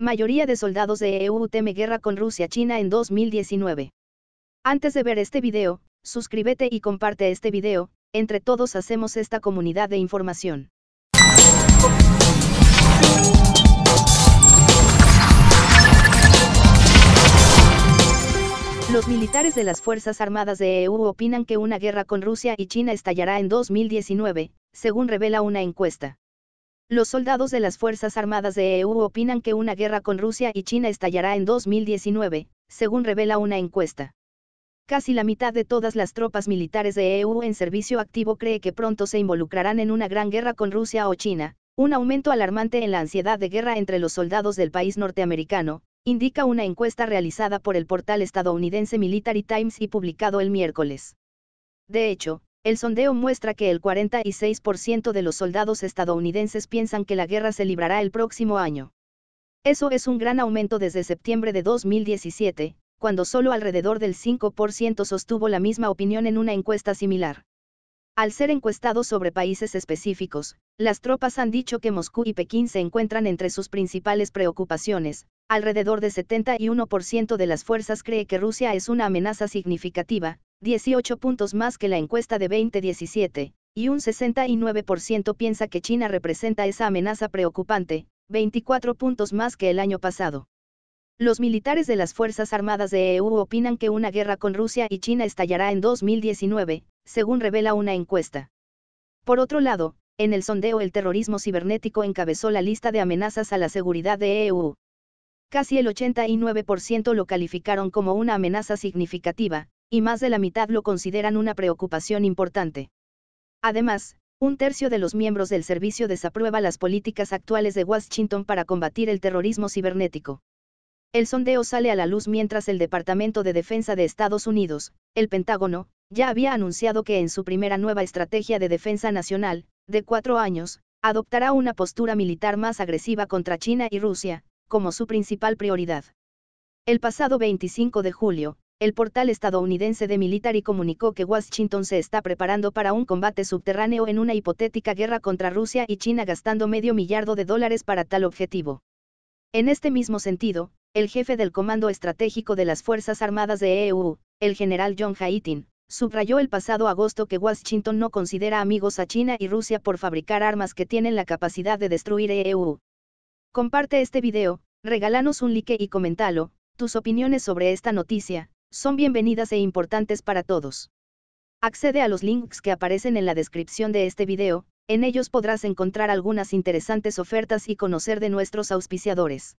Mayoría de soldados de EU teme guerra con Rusia-China en 2019. Antes de ver este video, suscríbete y comparte este video, entre todos hacemos esta comunidad de información. Los militares de las Fuerzas Armadas de EU opinan que una guerra con Rusia y China estallará en 2019, según revela una encuesta. Los soldados de las Fuerzas Armadas de EU opinan que una guerra con Rusia y China estallará en 2019, según revela una encuesta. Casi la mitad de todas las tropas militares de EU en servicio activo cree que pronto se involucrarán en una gran guerra con Rusia o China, un aumento alarmante en la ansiedad de guerra entre los soldados del país norteamericano, indica una encuesta realizada por el portal estadounidense Military Times y publicado el miércoles. De hecho, el sondeo muestra que el 46% de los soldados estadounidenses piensan que la guerra se librará el próximo año. Eso es un gran aumento desde septiembre de 2017, cuando solo alrededor del 5% sostuvo la misma opinión en una encuesta similar. Al ser encuestados sobre países específicos, las tropas han dicho que Moscú y Pekín se encuentran entre sus principales preocupaciones, alrededor de 71% de las fuerzas cree que Rusia es una amenaza significativa, 18 puntos más que la encuesta de 2017, y un 69% piensa que China representa esa amenaza preocupante, 24 puntos más que el año pasado. Los militares de las Fuerzas Armadas de EU opinan que una guerra con Rusia y China estallará en 2019, según revela una encuesta. Por otro lado, en el sondeo el terrorismo cibernético encabezó la lista de amenazas a la seguridad de EU, Casi el 89% lo calificaron como una amenaza significativa, y más de la mitad lo consideran una preocupación importante. Además, un tercio de los miembros del servicio desaprueba las políticas actuales de Washington para combatir el terrorismo cibernético. El sondeo sale a la luz mientras el Departamento de Defensa de Estados Unidos, el Pentágono, ya había anunciado que en su primera nueva estrategia de defensa nacional, de cuatro años, adoptará una postura militar más agresiva contra China y Rusia, como su principal prioridad. El pasado 25 de julio, el portal estadounidense de Military comunicó que Washington se está preparando para un combate subterráneo en una hipotética guerra contra Rusia y China gastando medio millardo de dólares para tal objetivo. En este mismo sentido, el jefe del Comando Estratégico de las Fuerzas Armadas de EU, el general John Haitin, subrayó el pasado agosto que Washington no considera amigos a China y Rusia por fabricar armas que tienen la capacidad de destruir EU, Comparte este video, regálanos un like y comentalo, tus opiniones sobre esta noticia, son bienvenidas e importantes para todos. Accede a los links que aparecen en la descripción de este video, en ellos podrás encontrar algunas interesantes ofertas y conocer de nuestros auspiciadores.